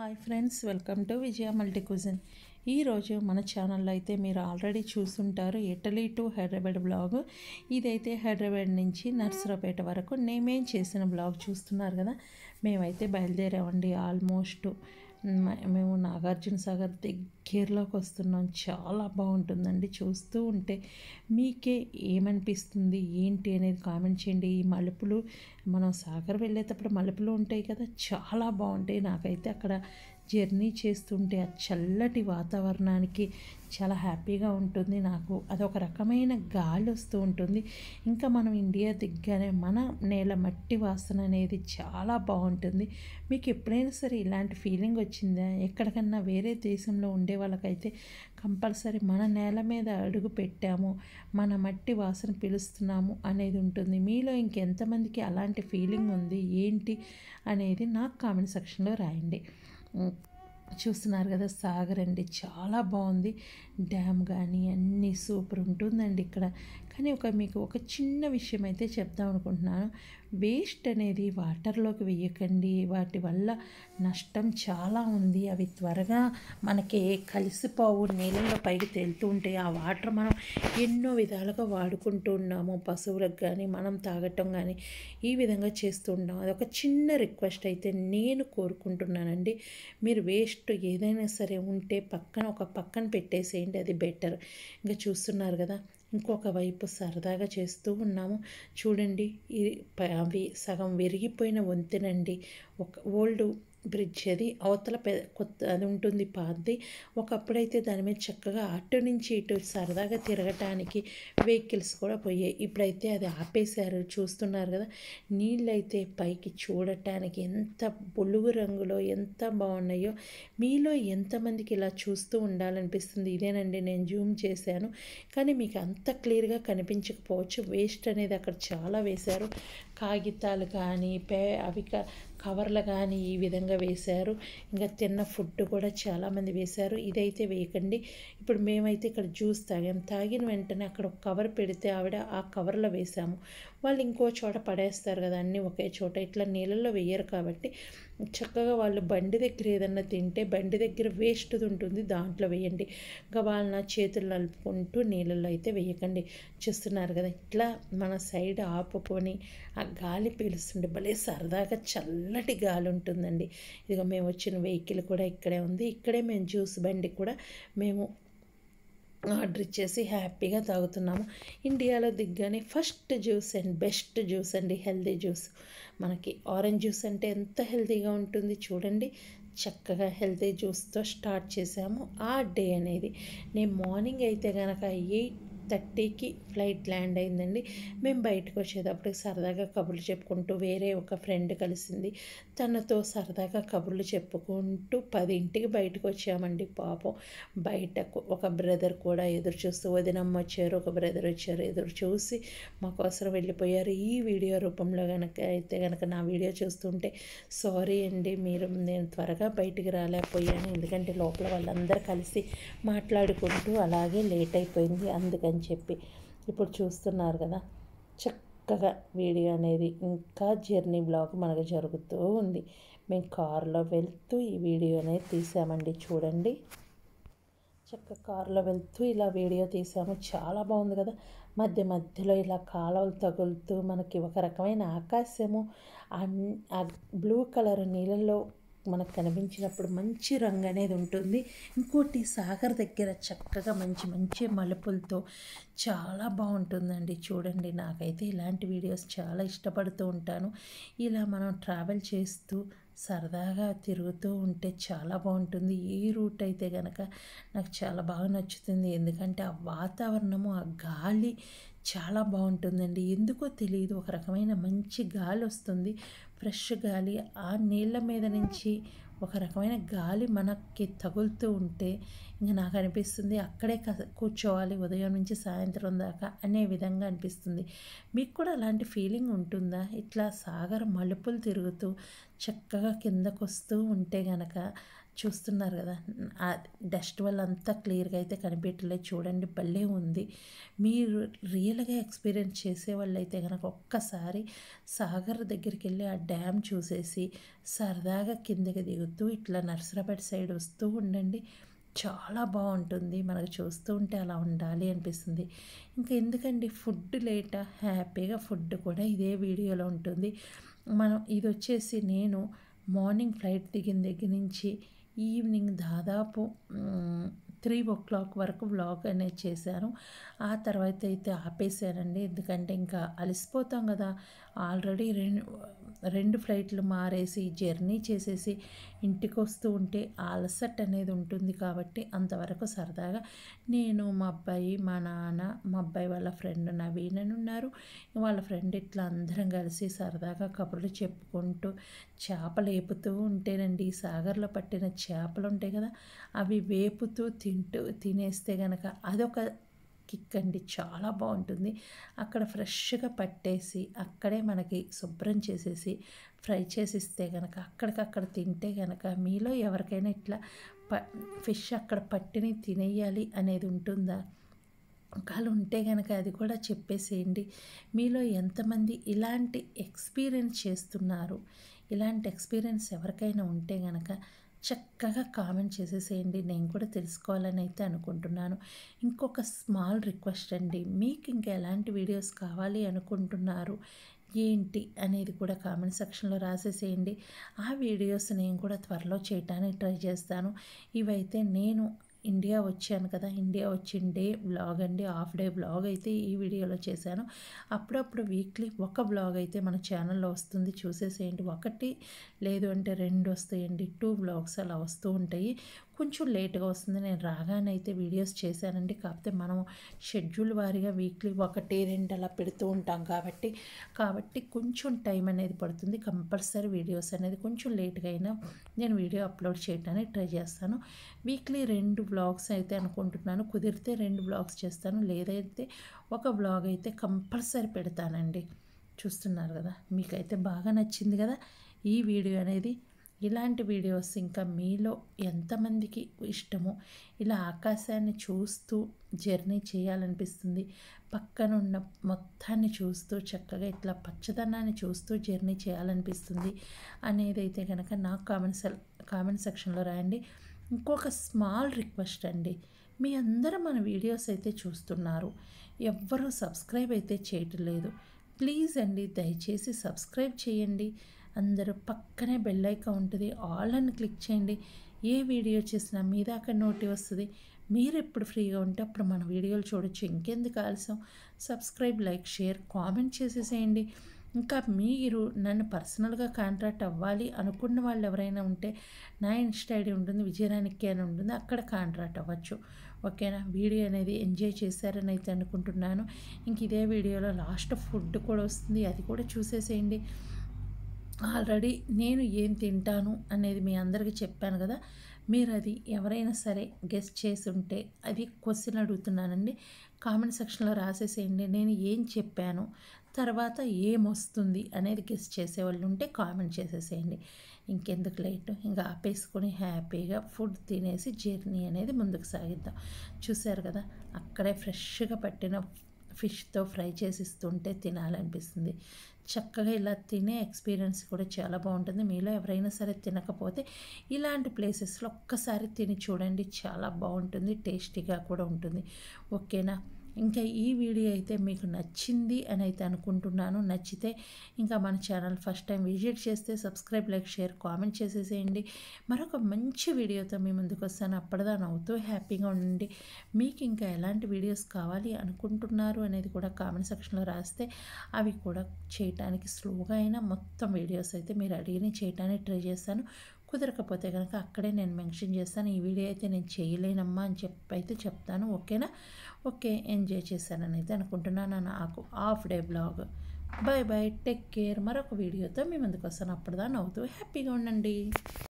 hi friends welcome to Vijaya multi cuisine ఈరోజు మన ఛానల్లో అయితే మీరు ఆల్రెడీ చూసుంటారు ఇటలీ టు హైదరాబాద్ బ్లాగ్ ఇదైతే హైదరాబాద్ నుంచి నర్సరాపేట వరకు నేమేం చేసిన బ్లాగ్ చూస్తున్నారు కదా మేమైతే బయలుదేరామండి ఆల్మోస్ట్ మేము నాగార్జున సాగర్ దగ్గరలోకి వస్తున్నాం చాలా బాగుంటుందండి చూస్తూ ఉంటే మీకే ఏమనిపిస్తుంది ఏంటి అనేది కామెంట్ చేయండి ఈ మలుపులు మనం సాగర్ వెళ్ళేటప్పుడు మలుపులు ఉంటాయి కదా చాలా బాగుంటాయి నాకైతే అక్కడ జర్నీ చేస్తుంటే ఆ చల్లటి వాతావరణానికి చాలా హ్యాపీగా ఉంటుంది నాకు అదొక రకమైన గాలి వస్తూ ఉంటుంది ఇంకా మనం ఇండియా దిగ్గానే మన నేల మట్టి వాసన అనేది చాలా బాగుంటుంది మీకు ఎప్పుడైనా సరే ఇలాంటి ఫీలింగ్ వచ్చిందా ఎక్కడికన్నా వేరే దేశంలో ఉండే వాళ్ళకైతే కంపల్సరీ మన నేల మీద అడుగు పెట్టాము మన మట్టి వాసన పిలుస్తున్నాము అనేది ఉంటుంది మీలో ఇంకెంతమందికి అలాంటి ఫీలింగ్ ఉంది ఏంటి అనేది నాకు కామెంట్ సెక్షన్లో రాయండి చూస్తున్నారు కదా సాగర్ అండి చాలా బాగుంది డ్యామ్ కానీ అన్నీ సూపర్ ఉంటుందండి ఇక్కడ కానీ ఒక మీకు ఒక చిన్న విషయం అయితే చెప్దాం అనుకుంటున్నాను వేస్ట్ అనేది వాటర్లోకి వేయకండి వాటి వల్ల నష్టం చాలా ఉంది అవి త్వరగా మనకి కలిసిపోవు నీళ్ళలో పైకి తేలుతూ ఉంటాయి ఆ వాటర్ మనం ఎన్నో విధాలుగా వాడుకుంటూ ఉన్నాము పశువులకు కానీ మనం తాగటం కానీ ఈ విధంగా చేస్తూ అది అదొక చిన్న రిక్వెస్ట్ అయితే నేను కోరుకుంటున్నానండి మీరు వేస్ట్ ఏదైనా సరే ఉంటే పక్కన ఒక పక్కన పెట్టేసేయండి అది బెటర్ ఇంకా చూస్తున్నారు కదా ఇంకొక వైపు సరదాగా చేస్తూ ఉన్నాము చూడండి అవి సగం విరిగిపోయిన వంతెనండి ఒక ఓల్డ్ బ్రిడ్జ్ అది అవతల పె కొత్త అది ఉంటుంది పాతది ఒకప్పుడైతే దాని మీద చక్కగా అటు నుంచి ఇటు సరదాగా తిరగటానికి వెహికల్స్ కూడా పోయాయి ఇప్పుడైతే అది ఆపేశారు చూస్తున్నారు కదా నీళ్ళైతే పైకి చూడటానికి ఎంత బొలుగు రంగులో ఎంత బాగున్నాయో మీలో ఎంతమందికి ఇలా చూస్తూ ఉండాలనిపిస్తుంది ఇదేనండి నేను జూమ్ చేశాను కానీ మీకు అంత క్లియర్గా కనిపించకపోవచ్చు వేస్ట్ అనేది అక్కడ చాలా వేశారు కాగితాలు కానీ పే అవి కా కవర్లు కానీ ఈ విధంగా వేశారు ఇంకా తిన్న ఫుడ్ కూడా చాలామంది వేశారు ఇదైతే వేయకండి ఇప్పుడు మేమైతే ఇక్కడ జ్యూస్ తాగాం తాగిన వెంటనే అక్కడ ఒక కవర్ పెడితే ఆవిడ ఆ కవర్లో వేసాము వాళ్ళు ఇంకో చోట పడేస్తారు కదా అన్నీ ఒకే చోట ఇట్లా నీళ్ళల్లో వేయరు కాబట్టి చక్కగా వాళ్ళు బండి దగ్గర ఏదన్నా తింటే బండి దగ్గర వేస్ట్ది ఉంటుంది దాంట్లో వేయండి ఇంకా వాళ్ళని నా చేతులు నలుపుకుంటూ నీళ్ళల్లో అయితే వేయకండి చూస్తున్నారు కదా ఇట్లా మన సైడ్ ఆపుకొని ఆ గాలి పీలుస్తుండే భలే సరదాగా చల్ల చల్లటి గాలి ఉంటుందండి ఇదిగో మేము వచ్చిన వెహికల్ కూడా ఇక్కడే ఉంది ఇక్కడే మేము జ్యూస్ బండి కూడా మేము ఆర్డర్ ఇచ్చేసి హ్యాపీగా తాగుతున్నాము ఇండియాలో దిగ్గానే first juice and best juice అండి హెల్దీ జ్యూస్ మనకి ఆరెంజ్ జ్యూస్ అంటే ఎంత హెల్దీగా ఉంటుంది చూడండి చక్కగా హెల్తీ జ్యూస్తో స్టార్ట్ చేసాము ఆ డే అనేది నేను మార్నింగ్ అయితే కనుక ఎయిట్ థర్టీకి ఫ్లైట్ ల్యాండ్ అయిందండి మేము బయటకు వచ్చేటప్పుడు సరదాగా కబుర్లు చెప్పుకుంటూ వేరే ఒక ఫ్రెండ్ కలిసింది తనతో సరదాగా కబుర్లు చెప్పుకుంటూ పదింటికి బయటకు వచ్చామండి పాపం బయట ఒక బ్రదర్ కూడా ఎదురు చూస్తూ వదినమ్మ వచ్చారు ఒక బ్రదర్ వచ్చారు ఎదురు చూసి మాకోసం వెళ్ళిపోయారు ఈ వీడియో రూపంలో కనుక అయితే కనుక నా వీడియో చూస్తుంటే సారీ అండి మీరు నేను త్వరగా బయటికి రాలేకపోయాను ఎందుకంటే లోపల వాళ్ళందరూ కలిసి మాట్లాడుకుంటూ అలాగే లేట్ అయిపోయింది అందుకని చెప్పి ఇప్పుడు చూస్తున్నారు కదా చక్క చక్కగా వీడియో అనేది ఇంకా జర్నీ బ్లాగ్ మనకు జరుగుతూ ఉంది మేము కారులో వెళ్తూ ఈ వీడియో అనేది తీసామండి చూడండి చక్కగా కారులో వెళ్తూ ఇలా వీడియో తీసాము చాలా బాగుంది కదా మధ్య మధ్యలో ఇలా కాలువలు తగులుతూ మనకి ఒక రకమైన ఆకాశము అన్ బ్లూ కలర్ నీళ్ళల్లో మనకు కనిపించినప్పుడు మంచి రంగు అనేది ఉంటుంది ఇంకోటి సాగర్ దగ్గర చక్కగా మంచి మంచి మలుపులతో చాలా బాగుంటుందండి చూడండి నాకైతే ఇలాంటి వీడియోస్ చాలా ఇష్టపడుతూ ఉంటాను ఇలా మనం ట్రావెల్ చేస్తూ సరదాగా తిరుగుతూ ఉంటే చాలా బాగుంటుంది ఏ రూట్ అయితే కనుక నాకు చాలా బాగా నచ్చుతుంది ఎందుకంటే ఆ వాతావరణము ఆ గాలి చాలా బాగుంటుందండి ఎందుకో తెలియదు ఒక రకమైన మంచి గాలి వస్తుంది ఫ్రెష్ గాలి ఆ నీళ్ళ మీద నుంచి ఒక రకమైన గాలి మనకి తగులుతూ ఉంటే ఇంకా నాకు అనిపిస్తుంది అక్కడే కూర్చోవాలి ఉదయం నుంచి సాయంత్రం దాకా అనే విధంగా అనిపిస్తుంది మీకు కూడా అలాంటి ఫీలింగ్ ఉంటుందా ఇట్లా సాగర మలుపులు తిరుగుతూ చక్కగా కిందకు వస్తూ ఉంటే గనక చూస్తున్నారు కదా డస్ట్ వల్ల అంతా క్లియర్గా అయితే కనిపించలేదు చూడండి భలే ఉంది మీరు రియల్గా ఎక్స్పీరియన్స్ చేసే వాళ్ళు అయితే కనుక ఒక్కసారి సాగర్ దగ్గరికి వెళ్ళి ఆ డ్యామ్ చూసేసి సరదాగా కిందకి దిగుతూ ఇట్లా నర్సరాపేట సైడ్ వస్తూ ఉండండి చాలా బాగుంటుంది మనకు చూస్తూ ఉంటే అలా ఉండాలి అనిపిస్తుంది ఇంకా ఎందుకండి ఫుడ్ లేట హ్యాపీగా ఫుడ్ కూడా ఇదే వీడియోలో ఉంటుంది మనం ఇది వచ్చేసి నేను మార్నింగ్ ఫ్లైట్ దిగిన దగ్గర నుంచి ఈవినింగ్ దాదాపు త్రీ ఓ క్లాక్ వరకు వ్లాగ్ అనేది చేశాను ఆ తర్వాత అయితే ఆపేశానండి ఎందుకంటే ఇంకా అలసిపోతాం కదా ఆల్రెడీ రెండు రెండు ఫ్లైట్లు మారేసి జర్నీ చేసేసి ఇంటికి వస్తూ ఉంటే అలసట్ అనేది ఉంటుంది కాబట్టి అంతవరకు సరదాగా నేను మా అబ్బాయి మా నాన్న మా అబ్బాయి వాళ్ళ ఫ్రెండ్ నవీన్ అని ఉన్నారు వాళ్ళ ఫ్రెండ్ ఇట్లా అందరం కలిసి సరదాగా కబుర్లు చెప్పుకుంటూ చేపలు వేపుతూ ఉంటేనండి సాగర్లో పట్టిన చేపలు ఉంటాయి కదా అవి వేపుతూ తి తింటూ తినేస్తే కనుక అదొక కిక్ అండి చాలా బాగుంటుంది అక్కడ ఫ్రెష్గా పట్టేసి అక్కడే మనకి శుభ్రం చేసేసి ఫ్రై చేసిస్తే కనుక అక్కడికక్కడ తింటే కనుక మీలో ఎవరికైనా ఇట్లా ప ఫిష్ అక్కడ పట్టిని తినేయాలి అనేది ఉంటుందా ఒకవేళ ఉంటే కనుక అది కూడా చెప్పేసేయండి మీలో ఎంతమంది ఇలాంటి ఎక్స్పీరియన్స్ చేస్తున్నారు ఇలాంటి ఎక్స్పీరియన్స్ ఎవరికైనా ఉంటే కనుక చక్కగా కామెంట్ చేసేసేయండి నేను కూడా తెలుసుకోవాలని అయితే అనుకుంటున్నాను ఇంకొక స్మాల్ రిక్వెస్ట్ అండి మీకు ఇంకా ఎలాంటి వీడియోస్ కావాలి అనుకుంటున్నారు ఏంటి అనేది కూడా కామెంట్ సెక్షన్లో రాసేసేయండి ఆ వీడియోస్ నేను కూడా త్వరలో చేయటానికి ట్రై చేస్తాను ఇవైతే నేను ఇండియా వచ్చాను కదా ఇండియా వచ్చిన డే బ్లాగ్ అండి హాఫ్ డే బ్లాగ్ అయితే ఈ వీడియోలో చేశాను అప్పుడప్పుడు వీక్లీ ఒక బ్లాగ్ అయితే మన ఛానల్లో వస్తుంది చూసేసేయండి ఒకటి లేదు అంటే రెండు వస్తాయండి టూ బ్లాగ్స్ అలా వస్తూ ఉంటాయి కొంచెం లేట్గా వస్తుంది నేను రాగానే అయితే వీడియోస్ చేశానండి కాకపోతే మనం షెడ్యూల్ వారీగా వీక్లీ ఒకటి రెండు అలా పెడుతూ ఉంటాం కాబట్టి కాబట్టి కొంచెం టైం అనేది పడుతుంది కంపల్సరీ వీడియోస్ అనేది కొంచెం లేట్గా అయినా నేను వీడియో అప్లోడ్ చేయడానికి ట్రై చేస్తాను వీక్లీ రెండు బ్లాగ్స్ అయితే అనుకుంటున్నాను కుదిరితే రెండు బ్లాగ్స్ చేస్తాను లేదైతే ఒక బ్లాగ్ అయితే కంపల్సరీ పెడతానండి చూస్తున్నారు కదా మీకైతే బాగా నచ్చింది కదా ఈ వీడియో అనేది ఇలాంటి వీడియోస్ ఇంకా మీలో ఎంతమందికి ఇష్టమో ఇలా ఆకాశాన్ని చూస్తూ జర్నీ చేయాలనిపిస్తుంది పక్కనున్న మొత్తాన్ని చూస్తూ చక్కగా ఇట్లా పచ్చదనాన్ని చూస్తూ జర్నీ చేయాలనిపిస్తుంది అనేదైతే కనుక నాకు కామెంట్ కామెంట్ సెక్షన్లో రాయండి ఇంకొక స్మాల్ రిక్వెస్ట్ అండి మీ అందరూ మన వీడియోస్ అయితే చూస్తున్నారు ఎవ్వరూ సబ్స్క్రైబ్ అయితే చేయటం లేదు ప్లీజ్ అండి దయచేసి సబ్స్క్రైబ్ చేయండి అందరూ పక్కనే బెల్ ఐకాన్ ఉంటుంది ఆల్ అని క్లిక్ చేయండి ఏ వీడియో చేసినా మీ దాకా నోటి వస్తుంది మీరు ఎప్పుడు ఫ్రీగా ఉంటే అప్పుడు మన వీడియోలు చూడొచ్చు ఇంకెందుకు ఆలస్యం సబ్స్క్రైబ్ లైక్ షేర్ కామెంట్ చేసేసేయండి ఇంకా మీరు నన్ను పర్సనల్గా కాంట్రాక్ట్ అవ్వాలి అనుకున్న వాళ్ళు ఎవరైనా ఉంటే నా ఇన్స్టా ఐడి ఉంటుంది విజయరానికి అని ఉంటుంది అక్కడ కాంట్రాక్ట్ అవ్వచ్చు ఓకేనా వీడియో అనేది ఎంజాయ్ చేశారని అయితే అనుకుంటున్నాను ఇంక ఇదే వీడియోలో లాస్ట్ ఫుడ్ కూడా వస్తుంది అది కూడా చూసేసేయండి ఆల్రెడీ నేను ఏం తింటాను అనేది మీ అందరికీ చెప్పాను కదా మీరు అది ఎవరైనా సరే గెస్ట్ చేసి ఉంటే అది క్వశ్చన్ అడుగుతున్నానండి కామెంట్ సెక్షన్లో రాసేసేయండి నేను ఏం చెప్పాను తర్వాత ఏమొస్తుంది అనేది గెస్ట్ చేసేవాళ్ళు ఉంటే కామెంట్ చేసేసేయండి ఇంకెందుకు లేట్ ఇంకా ఆపేసుకొని హ్యాపీగా ఫుడ్ తినేసి జర్నీ అనేది ముందుకు సాగిద్దాం చూశారు కదా అక్కడే ఫ్రెష్గా పట్టిన ఫిష్తో ఫ్రై చేసి ఇస్తుంటే తినాలనిపిస్తుంది చక్కగా ఇలా తినే ఎక్స్పీరియన్స్ కూడా చాలా బాగుంటుంది మీలో ఎవరైనా సరే తినకపోతే ఇలాంటి ప్లేసెస్లో ఒక్కసారి తిని చూడండి చాలా బాగుంటుంది టేస్టీగా కూడా ఉంటుంది ఓకేనా ఇంకా ఈ వీడియో అయితే మీకు నచ్చింది అని అయితే అనుకుంటున్నాను నచ్చితే ఇంకా మన ఛానల్ ఫస్ట్ టైం విజిట్ చేస్తే సబ్స్క్రైబ్ లైక్ షేర్ కామెంట్ చేసేసేయండి మరొక మంచి వీడియోతో మీ ముందుకు వస్తాను అప్పటిదా నవ్వుతూ హ్యాపీగా ఉండండి మీకు ఇంకా ఎలాంటి వీడియోస్ కావాలి అనుకుంటున్నారు అనేది కూడా కామెంట్ సెక్షన్లో రాస్తే అవి కూడా చేయటానికి స్లోగా అయినా మొత్తం వీడియోస్ అయితే మీరు అడిగిన చేయటానికి ట్రై చేస్తాను కుదరకపోతే కనుక అక్కడే నేను మెన్షన్ చేస్తాను ఈ వీడియో అయితే నేను చేయలేనమ్మా అని చెప్పైతే అయితే చెప్తాను ఓకేనా ఓకే ఎంజాయ్ చేశానని అయితే అనుకుంటున్నాను నాకు half day blog bye bye take care మరొక వీడియోతో మీ ముందుకు వస్తాను అప్పుడు దాన్ని అవుతూ హ్యాపీగా ఉండండి